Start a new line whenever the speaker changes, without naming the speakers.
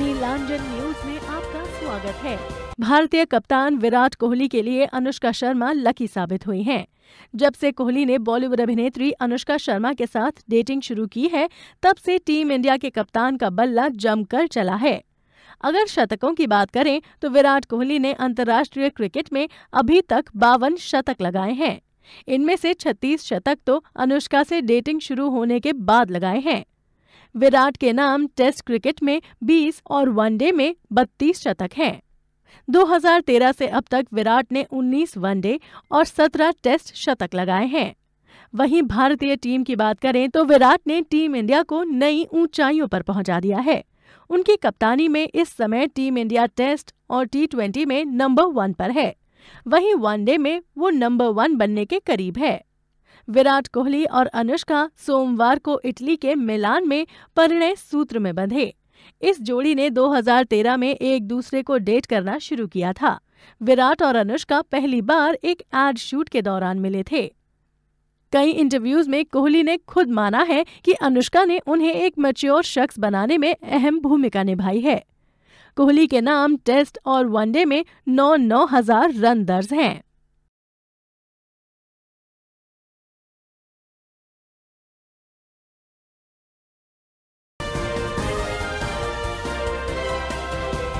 नीलांजन news में आपका स्वागत है भारतीय कप्तान विराट कोहली के लिए अनुष्का शर्मा लकी साबित हुई हैं। जब से कोहली ने बॉलीवुड अभिनेत्री अनुष्का शर्मा के साथ डेटिंग शुरू की है तब से टीम इंडिया के कप्तान का बल्ला जमकर चला है अगर शतकों की बात करें तो विराट कोहली ने अंतर्राष्ट्रीय क्रिकेट में अभी तक बावन शतक लगाए हैं इनमें से 36 शतक तो अनुष्का से डेटिंग शुरू होने के बाद लगाए हैं विराट के नाम टेस्ट क्रिकेट में 20 और वनडे में 32 शतक हैं। 2013 से अब तक विराट ने 19 वनडे और 17 टेस्ट शतक लगाए हैं वहीं भारतीय टीम की बात करें तो विराट ने टीम इंडिया को नई ऊंचाइयों पर पहुंचा दिया है उनकी कप्तानी में इस समय टीम इंडिया टेस्ट और टी में नंबर वन पर है वहीं वनडे में वो नंबर वन बनने के करीब है विराट कोहली और अनुष्का सोमवार को इटली के मिलान में परिणय सूत्र में बंधे इस जोड़ी ने 2013 में एक दूसरे को डेट करना शुरू किया था विराट और अनुष्का पहली बार एक एड शूट के दौरान मिले थे कई इंटरव्यूज में कोहली ने खुद माना है कि अनुष्का ने उन्हें एक मच्योर शख्स बनाने में अहम भूमिका निभाई है कोहली के नाम टेस्ट और वनडे में नौ नौ हजार रन दर्ज हैं